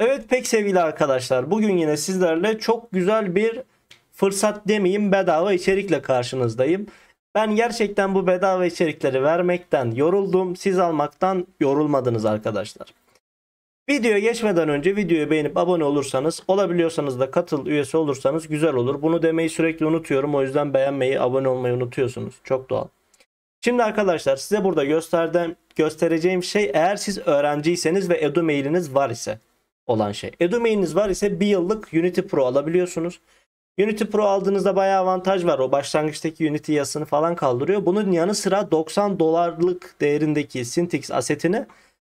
Evet pek sevgili arkadaşlar bugün yine sizlerle çok güzel bir fırsat demeyeyim bedava içerikle karşınızdayım. Ben gerçekten bu bedava içerikleri vermekten yoruldum. Siz almaktan yorulmadınız arkadaşlar. Videoya geçmeden önce videoyu beğenip abone olursanız olabiliyorsanız da katıl üyesi olursanız güzel olur. Bunu demeyi sürekli unutuyorum o yüzden beğenmeyi abone olmayı unutuyorsunuz. Çok doğal. Şimdi arkadaşlar size burada gösterden göstereceğim şey eğer siz öğrenciyseniz ve edu mailiniz var ise olan şey. Edumain'iniz var ise bir yıllık Unity Pro alabiliyorsunuz. Unity Pro aldığınızda bayağı avantaj var. O başlangıçtaki Unity yasını falan kaldırıyor. Bunun yanı sıra 90 dolarlık değerindeki Syntix asetini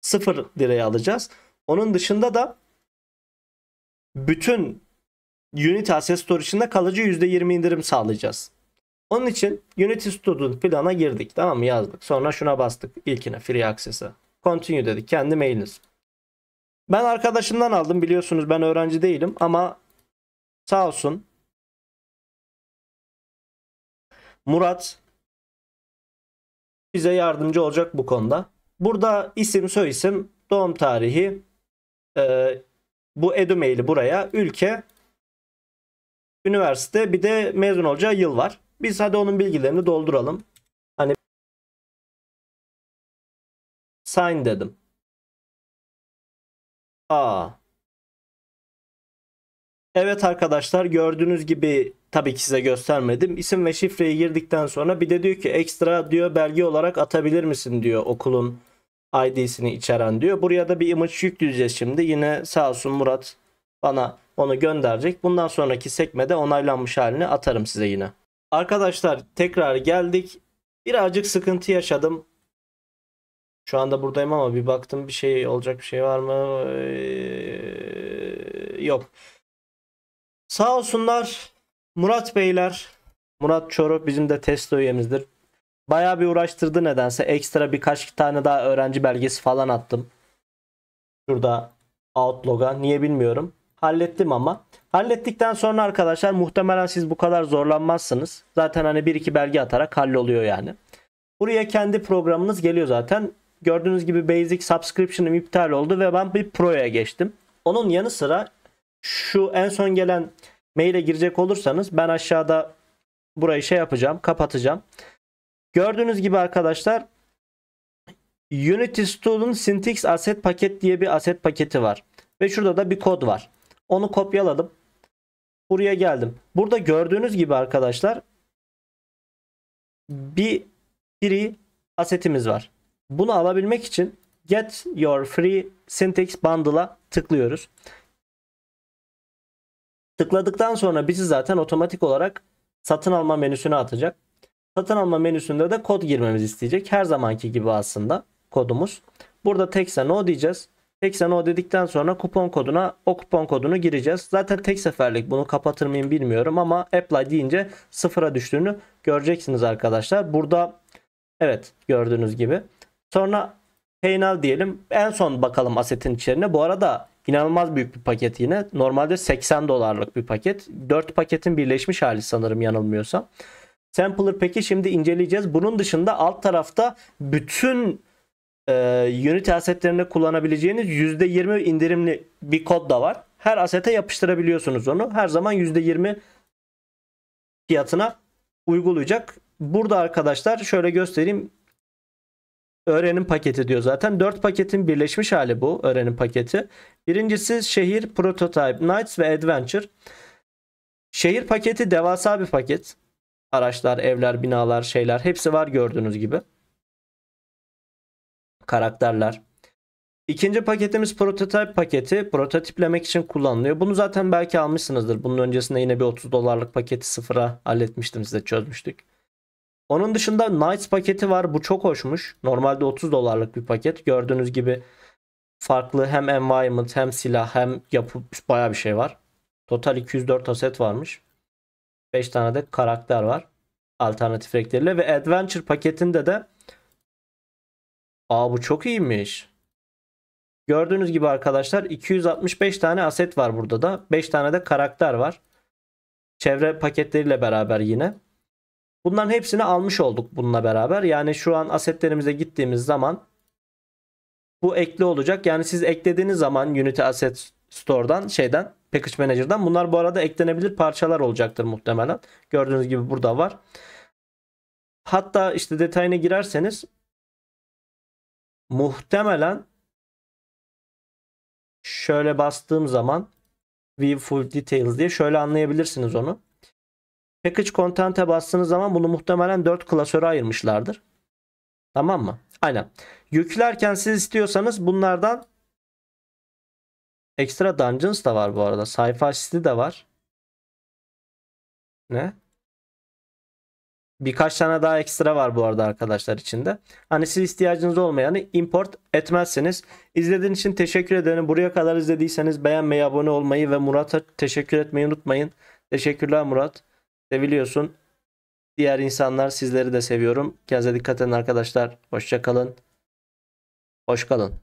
0 liraya alacağız. Onun dışında da bütün Unity Asset Store içinde kalıcı %20 indirim sağlayacağız. Onun için Unity Student plana girdik. Tamam mı? Yazdık. Sonra şuna bastık ilkine Free Access'e. Continue dedik. Kendi mailiniz. Ben arkadaşımdan aldım biliyorsunuz ben öğrenci değilim ama sağ olsun. Murat bize yardımcı olacak bu konuda. Burada isim soyisim doğum tarihi e, bu edumaili buraya ülke üniversite bir de mezun olacağı yıl var. Biz hadi onun bilgilerini dolduralım. Hani sign dedim. A. Evet arkadaşlar gördüğünüz gibi tabii ki size göstermedim. İsim ve şifreyi girdikten sonra bir de diyor ki ekstra diyor belge olarak atabilir misin diyor okulun ID'sini içeren diyor. Buraya da bir image yükleyeceğiz şimdi. Yine sağ olsun Murat bana onu gönderecek. Bundan sonraki sekmede onaylanmış halini atarım size yine. Arkadaşlar tekrar geldik. Birazcık sıkıntı yaşadım. Şu anda buradayım ama bir baktım bir şey olacak bir şey var mı? Ee, yok. Sağ olsunlar Murat Beyler. Murat Çoro bizim de test üyemizdir. Baya bir uğraştırdı nedense. Ekstra birkaç tane daha öğrenci belgesi falan attım. Şurada Outlook'a niye bilmiyorum. Hallettim ama. Hallettikten sonra arkadaşlar muhtemelen siz bu kadar zorlanmazsınız. Zaten hani bir iki belge atarak halloluyor yani. Buraya kendi programınız geliyor zaten. Gördüğünüz gibi Basic Subscription'ım iptal oldu ve ben bir Pro'ya geçtim. Onun yanı sıra şu en son gelen maile girecek olursanız ben aşağıda burayı şey yapacağım, kapatacağım. Gördüğünüz gibi arkadaşlar Unity Student Syntax Asset Paket diye bir asset paketi var. Ve şurada da bir kod var. Onu kopyaladım. Buraya geldim. Burada gördüğünüz gibi arkadaşlar bir free asetimiz var. Bunu alabilmek için Get Your Free Syntax Bundle'a tıklıyoruz. Tıkladıktan sonra bizi zaten otomatik olarak satın alma menüsüne atacak. Satın alma menüsünde de kod girmemiz isteyecek. Her zamanki gibi aslında kodumuz. Burada Texa No diyeceğiz. Texa No dedikten sonra kupon koduna o kupon kodunu gireceğiz. Zaten tek seferlik bunu kapatır mıyım bilmiyorum ama apply deyince sıfıra düştüğünü göreceksiniz arkadaşlar. Burada evet gördüğünüz gibi Sonra Peynal diyelim. En son bakalım asetin içerine. Bu arada inanılmaz büyük bir paket yine. Normalde 80 dolarlık bir paket. 4 paketin birleşmiş hali sanırım yanılmıyorsam. Sampler peki şimdi inceleyeceğiz. Bunun dışında alt tarafta bütün e, Unity asetlerinde kullanabileceğiniz %20 indirimli bir kod da var. Her asete yapıştırabiliyorsunuz onu. Her zaman %20 fiyatına uygulayacak. Burada arkadaşlar şöyle göstereyim öğrenim paketi diyor zaten. 4 paketin birleşmiş hali bu öğrenim paketi. Birincisi şehir, prototype, nights ve adventure. Şehir paketi devasa bir paket. Araçlar, evler, binalar, şeyler hepsi var gördüğünüz gibi. Karakterler. İkinci paketimiz prototype paketi. Prototiplemek için kullanılıyor. Bunu zaten belki almışsınızdır. Bunun öncesinde yine bir 30 dolarlık paketi sıfıra halletmiştim size çözmüştük. Onun dışında Knights paketi var. Bu çok hoşmuş. Normalde 30 dolarlık bir paket. Gördüğünüz gibi farklı hem environment hem silah hem yapı baya bir şey var. Total 204 aset varmış. 5 tane de karakter var. Alternatif renkleriyle ve Adventure paketinde de Aa bu çok iyiymiş. Gördüğünüz gibi arkadaşlar 265 tane aset var burada da. 5 tane de karakter var. Çevre paketleriyle beraber yine. Bunların hepsini almış olduk bununla beraber. Yani şu an asetlerimize gittiğimiz zaman bu ekli olacak. Yani siz eklediğiniz zaman Unity Asset Store'dan şeyden Package Manager'dan bunlar bu arada eklenebilir parçalar olacaktır muhtemelen. Gördüğünüz gibi burada var. Hatta işte detayına girerseniz muhtemelen şöyle bastığım zaman View Full Details diye şöyle anlayabilirsiniz onu. Package Content'e bastığınız zaman bunu muhtemelen 4 klasöre ayırmışlardır. Tamam mı? Aynen. Yüklerken siz istiyorsanız bunlardan Ekstra Dungeons da var bu arada. Sayfa asisti de var. Ne? Birkaç tane daha ekstra var bu arada arkadaşlar içinde. Hani siz ihtiyacınız olmayanı import etmezsiniz. İzlediğiniz için teşekkür ederim. Buraya kadar izlediyseniz beğenmeyi, abone olmayı ve Murat'a teşekkür etmeyi unutmayın. Teşekkürler Murat seviliyorsun. Diğer insanlar sizleri de seviyorum. Kendinize dikkat edin arkadaşlar. Hoşça kalın. Hoş kalın.